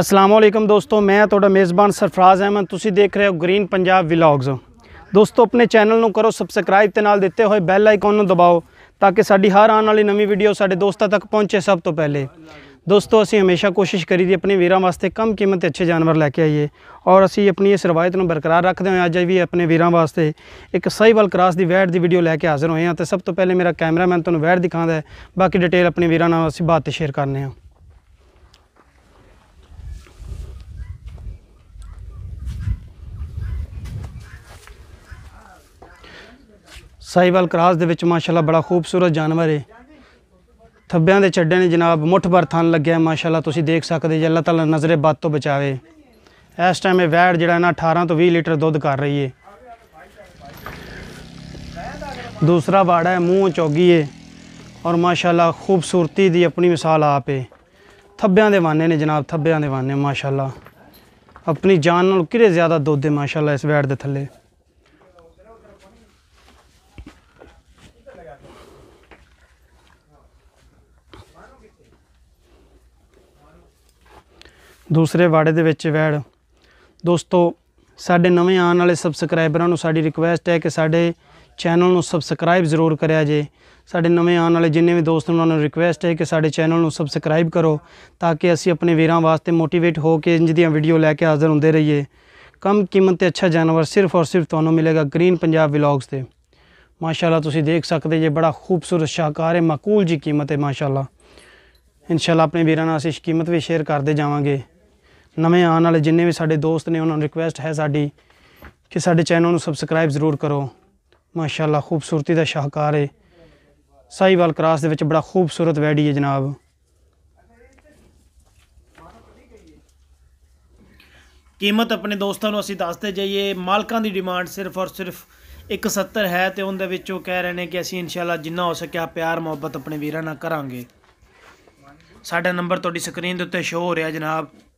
ਅਸਲਾਮ ਵਾਲੇਕਮ ਦੋਸਤੋ ਮੈਂ ਤੁਹਾਡਾ ਮੇਜ਼ਬਾਨ ਸਰਫਰਾਜ਼ ਅਹਿਮਦ ਤੁਸੀਂ ਦੇਖ ਰਹੇ ਹੋ ਗ੍ਰੀਨ ਪੰਜਾਬ ਵਲੌਗਸ ਦੋਸਤੋ ਆਪਣੇ ਚੈਨਲ ਨੂੰ ਕਰੋ ਸਬਸਕ੍ਰਾਈਬ ਤੇ ਨਾਲ ਦਿੱਤੇ ਹੋਏ ਬੈਲ ਆਈਕਨ ਨੂੰ ਦਬਾਓ ਤਾਂ ਕਿ ਸਾਡੀ ਹਰ ਆਉਣ ਵਾਲੀ ਨਵੀਂ ਵੀਡੀਓ ਸਾਡੇ ਦੋਸਤਾਂ ਤੱਕ ਪਹੁੰਚੇ ਸਭ ਤੋਂ ਪਹਿਲੇ ਦੋਸਤੋ ਅਸੀਂ ਹਮੇਸ਼ਾ ਕੋਸ਼ਿਸ਼ ਕਰੀ ਦੀ ਆਪਣੇ ਵੀਰਾਂ ਵਾਸਤੇ ਕਮ ਕੀਮਤ ਤੇ ਅੱਛੇ ਜਾਨਵਰ ਲੈ ਕੇ ਆਈਏ ਔਰ ਅਸੀਂ ਆਪਣੀ ਇਸ ਰਵਾਇਤ ਨੂੰ ਬਰਕਰਾਰ ਰੱਖਦੇ ਹੋਏ ਅੱਜ ਵੀ ਆਪਣੇ ਵੀਰਾਂ ਵਾਸਤੇ ਇੱਕ ਸਹੀਵਲ ਕ੍ਰਾਸ ਦੀ ਵੈਡ ਦੀ ਵੀਡੀਓ ਲੈ ਕੇ ਹਾਜ਼ਰ ਹੋਏ ਹਾਂ ਤੇ ਸਭ ਤੋਂ ਪਹਿਲੇ ਮੇਰਾ ਕੈਮਰਾਮੈਨ ਤੁਹਾਨੂੰ ਵੈਡ ਦਿਖਾਉਂਦਾ ਹੈ ਬਾਕੀ ਡਿਟੇਲ ਆਪਣੇ ਵੀਰਾਂ ਨਾਲ ਅਸੀਂ ਬਾਅਦ ਤੇ ਸ਼ੇਅਰ ਕਰਨੇ ਹਾਂ ਸਾਈਵਾਲ ਕਰਾਸ ਦੇ ਵਿੱਚ ਮਾਸ਼ਾਅੱਲਾ ਬੜਾ ਖੂਬਸੂਰਤ ਜਾਨਵਰ ਹੈ ਥੱਬਿਆਂ ਦੇ ਛੱਡੇ ਨੇ ਜਨਾਬ ਮੁੱਠ ਭਰ ਥਣ ਲੱਗਿਆ ਮਾਸ਼ਾਅੱਲਾ ਤੁਸੀਂ ਦੇਖ ਸਕਦੇ ਜੇ ਅੱਲਾਹ ਤਾਲਾ ਨਜ਼ਰੇ ਬਾਤ ਤੋਂ ਬਚਾਵੇ ਇਸ ਟਾਈਮ ਇਹ ਵੈੜ ਜਿਹੜਾ ਨਾ 18 ਤੋਂ 20 ਲੀਟਰ ਦੁੱਧ ਕਰ ਰਹੀ ਹੈ ਦੂਸਰਾ ਵਾੜਾ ਹੈ ਮੂੰਹ ਚੌਗੀ ਹੈ ਔਰ ਮਾਸ਼ਾਅੱਲਾ ਖੂਬਸੂਰਤੀ ਦੀ ਆਪਣੀ ਮਿਸਾਲ ਆਪ ਹੈ ਥੱਬਿਆਂ ਦੇ ਵਾਨੇ ਨੇ ਜਨਾਬ ਥੱਬਿਆਂ ਦੇ ਵਾਨੇ ਮਾਸ਼ਾਅੱਲਾ ਆਪਣੀ ਜਾਨ ਨਾਲ ਕਿਰੇ ਜ਼ਿਆਦਾ ਦੁੱਧ ਹੈ ਮਾਸ਼ਾਅੱਲਾ ਇਸ ਵੈੜ ਦੇ ਥੱਲੇ ਦੂਸਰੇ ਵਾੜੇ ਦੇ ਵਿੱਚ ਵੈੜ ਦੋਸਤੋ ਸਾਡੇ ਨਵੇਂ ਆਉਣ ਵਾਲੇ ਸਬਸਕ੍ਰਾਈਬਰਾਂ ਨੂੰ ਸਾਡੀ ਰਿਕੁਐਸਟ ਹੈ ਕਿ ਸਾਡੇ ਚੈਨਲ ਨੂੰ ਸਬਸਕ੍ਰਾਈਬ ਜ਼ਰੂਰ ਕਰਿਆ ਜੇ ਸਾਡੇ ਨਵੇਂ ਆਉਣ ਵਾਲੇ ਜਿੰਨੇ ਵੀ ਦੋਸਤ ਉਹਨਾਂ ਨੂੰ ਰਿਕੁਐਸਟ ਹੈ ਕਿ ਸਾਡੇ ਚੈਨਲ ਨੂੰ ਸਬਸਕ੍ਰਾਈਬ ਕਰੋ ਤਾਂ ਕਿ ਅਸੀਂ ਆਪਣੇ ਵੀਰਾਂ ਵਾਸਤੇ ਮੋਟੀਵੇਟ ਹੋ ਕੇ ਇੰਜ ਦੀਆਂ ਵੀਡੀਓ ਲੈ ਕੇ ਹਾਜ਼ਰ ਹੁੰਦੇ ਰਹੀਏ ਕਮ ਕੀਮਤ ਤੇ ਅੱਛਾ ਜਾਨਵਰ ਸਿਰਫ ਔਰ ਸਿਰਫ ਤੁਹਾਨੂੰ ਮਿਲੇਗਾ ਗ੍ਰੀਨ ਪੰਜਾਬ ਵਲੌਗਸ ਤੇ ਮਾਸ਼ਾਅੱਲਾ ਤੁਸੀਂ ਦੇਖ ਸਕਦੇ ਜੇ ਬੜਾ ਖੂਬਸੂਰਤ ਸ਼ਾਹਕਾਰ ਹੈ ਮਕੂਲ ਜੀ ਕੀਮਤ ਹੈ ਮਾਸ਼ਾਅੱਲਾ ਇਨਸ਼ਾਅੱਲਾ ਆਪਣੇ ਵੀਰਾਂ ਨਾਲ ਅਸੀਂ ਕੀਮਤ ਵੀ ਸ਼ੇਅਰ ਕਰਦੇ ਜਾਵਾਂਗੇ ਨਵੇਂ ਆਉਣ ਵਾਲੇ ਜਿੰਨੇ ਵੀ ਸਾਡੇ ਦੋਸਤ ਨੇ ਉਹਨਾਂ ਨੂੰ ਰਿਕੁਐਸਟ ਹੈ ਸਾਡੀ ਕਿ ਸਾਡੇ ਚੈਨਲ ਨੂੰ ਸਬਸਕ੍ਰਾਈਬ ਜ਼ਰੂਰ ਕਰੋ ਮਾਸ਼ਾਅੱਲਾ ਖੂਬਸੂਰਤੀ ਦਾ ਸ਼ਾਹਕਾਰ ਹੈ ਸਾਈਵਾਲ ਕਰਾਸ ਦੇ ਵਿੱਚ ਬੜਾ ਖੂਬਸੂਰਤ ਵੈਡੀ ਹੈ ਜਨਾਬ ਕੀਮਤ ਆਪਣੇ ਦੋਸਤਾਂ ਨੂੰ ਅਸੀਂ ਦੱਸਦੇ ਜਾਈਏ ਮਾਲਕਾਂ ਦੀ ਡਿਮਾਂਡ ਸਿਰਫ ਔਰ ਸਿਰਫ 170 ਹੈ ਤੇ ਉਹਦੇ ਵਿੱਚ ਉਹ ਕਹਿ ਰਹੇ ਨੇ ਕਿ ਅਸੀਂ ਇਨਸ਼ਾਅੱਲਾ ਜਿੰਨਾ ਹੋ ਸਕਿਆ ਪਿਆਰ ਮੁਹੱਬਤ ਆਪਣੇ ਵੀਰਾਂ ਨਾਲ ਕਰਾਂਗੇ ਸਾਡਾ ਨੰਬਰ ਤੁਹਾਡੀ ਸਕਰੀਨ ਦੇ ਉੱਤੇ ਸ਼ੋ ਹੋ ਰਿਹਾ ਜਨਾਬ